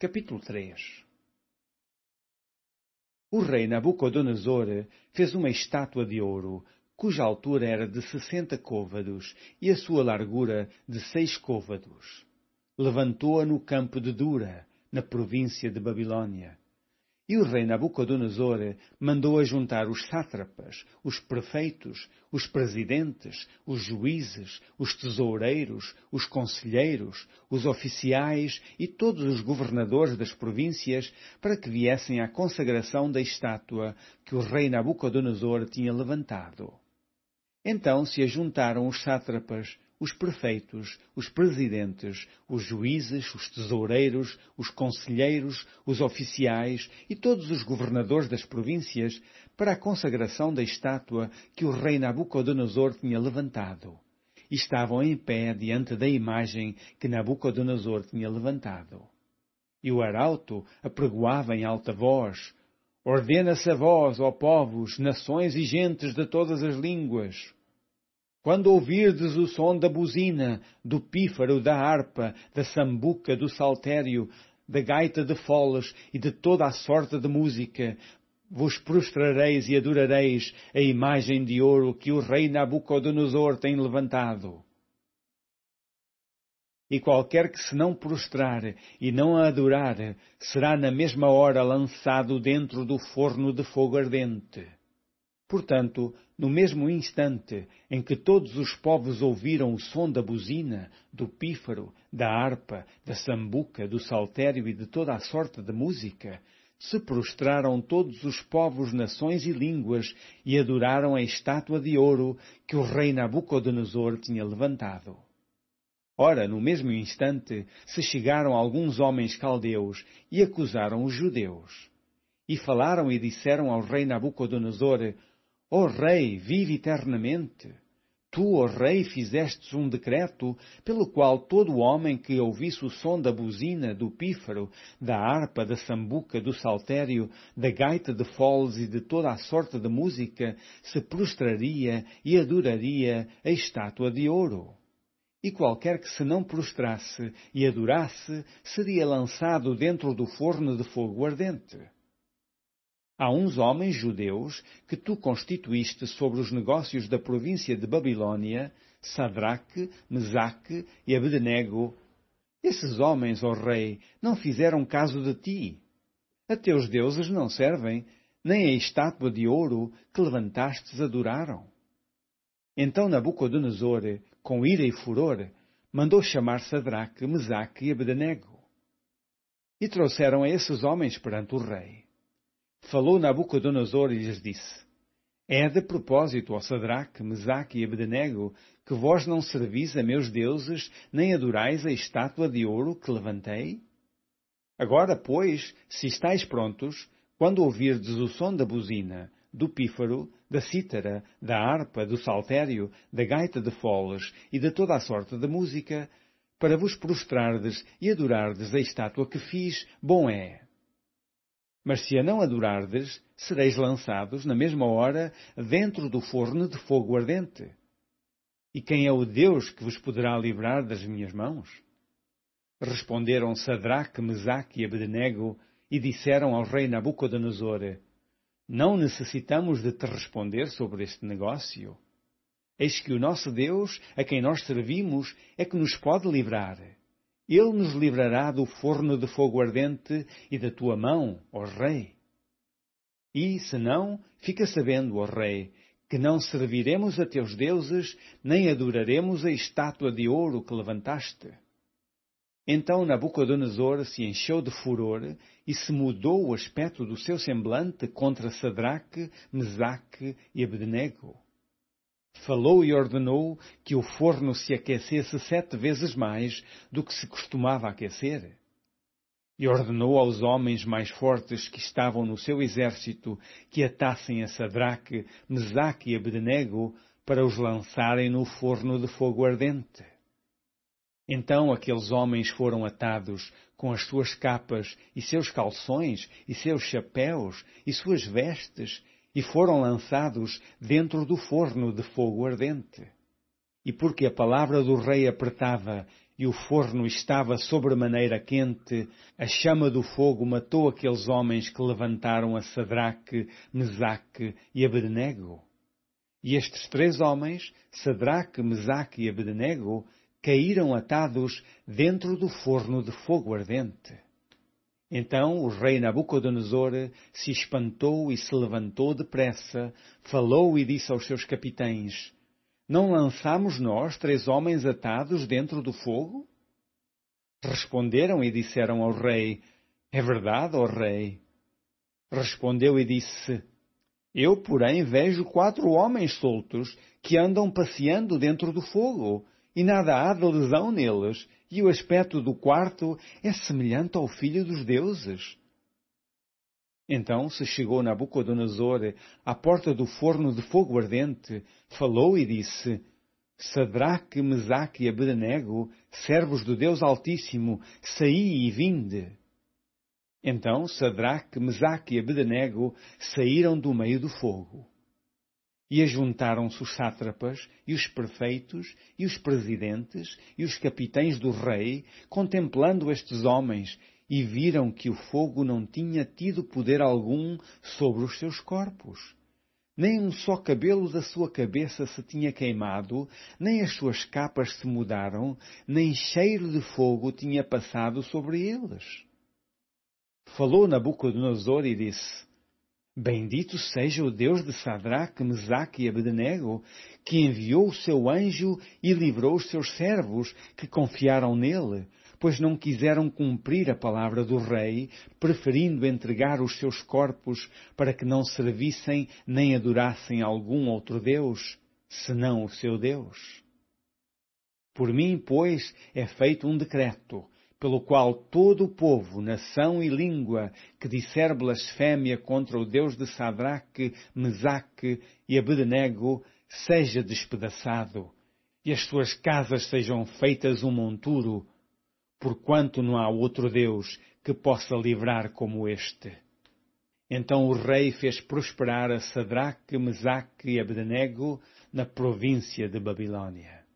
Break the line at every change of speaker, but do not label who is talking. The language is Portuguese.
Capítulo 3 O rei Nabucodonosor fez uma estátua de ouro, cuja altura era de sessenta côvados e a sua largura de seis côvados. Levantou-a no campo de Dura, na província de Babilônia, e o rei Nabucodonosor mandou ajuntar os sátrapas, os prefeitos, os presidentes, os juízes, os tesoureiros, os conselheiros, os oficiais e todos os governadores das províncias para que viessem à consagração da estátua que o rei Nabucodonosor tinha levantado. Então se ajuntaram os sátrapas, os prefeitos, os presidentes, os juízes, os tesoureiros, os conselheiros, os oficiais e todos os governadores das províncias para a consagração da estátua que o rei Nabucodonosor tinha levantado. E estavam em pé diante da imagem que Nabucodonosor tinha levantado. E o arauto apregoava em alta voz: Ordena-se a vós, ó povos, nações e gentes de todas as línguas quando ouvirdes o som da buzina, do pífaro, da harpa, da sambuca, do saltério, da gaita de folas e de toda a sorte de música, vos prostrareis e adorareis a imagem de ouro que o rei Nabucodonosor tem levantado. E qualquer que se não prostrar e não a adorar, será na mesma hora lançado dentro do forno de fogo ardente. Portanto, no mesmo instante em que todos os povos ouviram o som da buzina, do pífaro, da harpa, da sambuca, do saltério e de toda a sorte de música, se prostraram todos os povos, nações e línguas e adoraram a estátua de ouro que o rei Nabucodonosor tinha levantado. Ora, no mesmo instante, se chegaram alguns homens caldeus e acusaram os judeus. E falaram e disseram ao rei Nabucodonosor: Ó oh, Rei, vive eternamente. Tu, ó oh, Rei, fizestes um decreto pelo qual todo homem que ouvisse o som da buzina, do pífaro, da harpa, da sambuca, do saltério, da gaita de foles e de toda a sorte de música se prostraria e adoraria a estátua de ouro. E qualquer que se não prostrasse e adorasse seria lançado dentro do forno de fogo ardente. Há uns homens judeus que tu constituíste sobre os negócios da província de Babilônia, Sadraque, Mesaque e Abednego. Esses homens, ó oh rei, não fizeram caso de ti. A teus deuses não servem, nem a estátua de ouro que levantastes adoraram. Então Nabucodonosor, com ira e furor, mandou chamar Sadraque, Mesaque e Abednego. E trouxeram a esses homens perante o rei falou Nabucodonosor e lhes disse: É de propósito, ó Sadraque, Mesaque e Abdenego, que vós não servis a meus deuses, nem adorais a estátua de ouro que levantei? Agora, pois, se estáis prontos, quando ouvirdes o som da buzina, do pífaro, da cítara, da harpa, do saltério, da gaita de foles e de toda a sorte de música, para vos prostrardes e adorardes a estátua que fiz, bom é. Mas se a não adorardes, sereis lançados, na mesma hora, dentro do forno de fogo ardente. E quem é o Deus que vos poderá livrar das minhas mãos? Responderam Sadraque, Mesaque e Abednego e disseram ao rei Nabucodonosor, Não necessitamos de te responder sobre este negócio. Eis que o nosso Deus, a quem nós servimos, é que nos pode livrar ele nos livrará do forno de fogo ardente e da tua mão, ó Rei. E, se não, fica sabendo, ó Rei, que não serviremos a teus deuses, nem adoraremos a estátua de ouro que levantaste. Então Nabucodonosor se encheu de furor e se mudou o aspecto do seu semblante contra Sadraque, Mesaque e Abednego. Falou e ordenou que o forno se aquecesse sete vezes mais do que se costumava aquecer. E ordenou aos homens mais fortes que estavam no seu exército que atassem a Sadraque, Mesaque e Abednego para os lançarem no forno de fogo ardente. Então aqueles homens foram atados com as suas capas e seus calções e seus chapéus e suas vestes e foram lançados dentro do forno de fogo ardente. E porque a palavra do rei apertava e o forno estava sobremaneira quente, a chama do fogo matou aqueles homens que levantaram a Sadraque, Mesaque e Abednego. E estes três homens, Sadraque, Mesaque e Abednego, caíram atados dentro do forno de fogo ardente. Então o rei Nabucodonosor se espantou e se levantou depressa, falou e disse aos seus capitães: Não lançamos nós três homens atados dentro do fogo? Responderam e disseram ao rei: É verdade, ó rei. Respondeu e disse: Eu, porém, vejo quatro homens soltos que andam passeando dentro do fogo, e nada há de lesão neles, e o aspecto do quarto é semelhante ao filho dos deuses. Então se chegou Nabucodonosor à porta do forno de fogo ardente, falou e disse: Sadraque, Mesaque e Abednego, servos do Deus Altíssimo, saí e vinde. Então Sadraque, Mesaque e Abednego saíram do meio do fogo. E ajuntaram-se os sátrapas, e os prefeitos, e os presidentes, e os capitães do rei, contemplando estes homens, e viram que o fogo não tinha tido poder algum sobre os seus corpos. Nem um só cabelo da sua cabeça se tinha queimado, nem as suas capas se mudaram, nem cheiro de fogo tinha passado sobre eles. Falou Nabucodonosor e disse: Bendito seja o Deus de Sadraque, Mesaque e Abednego, que enviou o seu anjo e livrou os seus servos, que confiaram nele, pois não quiseram cumprir a palavra do rei, preferindo entregar os seus corpos para que não servissem nem adorassem algum outro Deus, senão o seu Deus. Por mim, pois, é feito um decreto, pelo qual todo o povo, nação e língua que disser blasfémia contra o Deus de Sadraque, Mesaque e Abednego seja despedaçado, e as suas casas sejam feitas um monturo, porquanto não há outro Deus que possa livrar como este. Então o rei fez prosperar a Sadraque, Mesaque e Abednego na província de Babilônia.